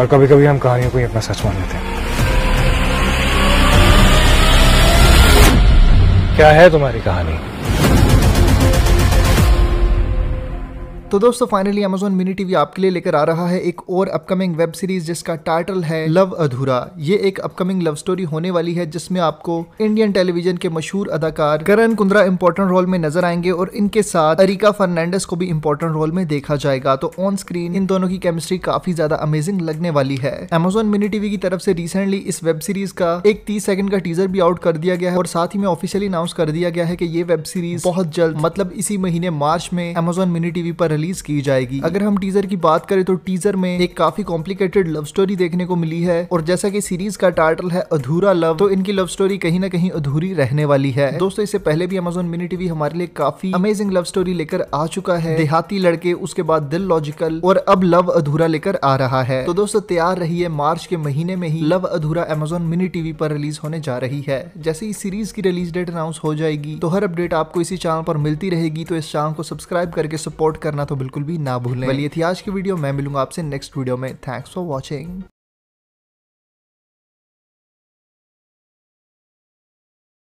और कभी कभी हम कहानियों को ही अपना सच मान लेते हैं क्या है तुम्हारी कहानी तो दोस्तों फाइनली अमेजोन मिनी टीवी आपके लिए लेकर आ रहा है एक और अपकमिंग वेब सीरीज जिसका टाइटल है लव अधूरा ये एक अपकमिंग लव स्टोरी होने वाली है जिसमें आपको इंडियन टेलीविजन के मशहूर अदाकार करण कुंद्रा इंपॉर्टेंट रोल में नजर आएंगे और इनके साथ अरिका फर्नांडस को भी इंपॉर्टेंट रोल में देखा जाएगा तो ऑन स्क्रीन इन दोनों की केमिस्ट्री काफी ज्यादा अमेजिंग लगने वाली है अमेजोन मिनी टीवी की तरफ से रिसेंटली इस वेब सीरीज का एक तीस सेकंड का टीजर भी आउट कर दिया गया है और साथ ही में ऑफिशियली अनाउंस कर दिया गया है की ये वेब सीरीज बहुत जल्द मतलब इसी महीने मार्च में अमेजोन मिनी टीवी पर रिलीज की जाएगी अगर हम टीजर की बात करें तो टीजर में एक काफी कॉम्प्लिकेटेड लव स्टोरी देखने को मिली है और जैसा की सीरीज का टाइटल है अधूरा लव तो इनकी लव स्टोरी कहीं ना कहीं अधूरी रहने वाली है दोस्तों इससे पहले भी अमेजोन मिनी टीवी हमारे लिए काफी अमेजिंग लव स्टोरी लेकर आ चुका है देहाती लड़के उसके बाद दिल लॉजिकल और अब लव अधूरा लेकर आ रहा है तो दोस्तों तैयार रहिए मार्च के महीने में ही love Adhura Amazon mini TV पर रिलीज होने जा रही है जैसे ही सीरीज की रिलीज डेट अनाउंस हो जाएगी तो हर अपडेट आपको इसी चैनल पर मिलती रहेगी तो इस चैनल को सब्सक्राइब करके सपोर्ट करना तो बिल्कुल भी ना भूलें वाली थी आज की वीडियो मैं मिलूंगा आपसे नेक्स्ट वीडियो में थैंक्स फॉर वॉचिंग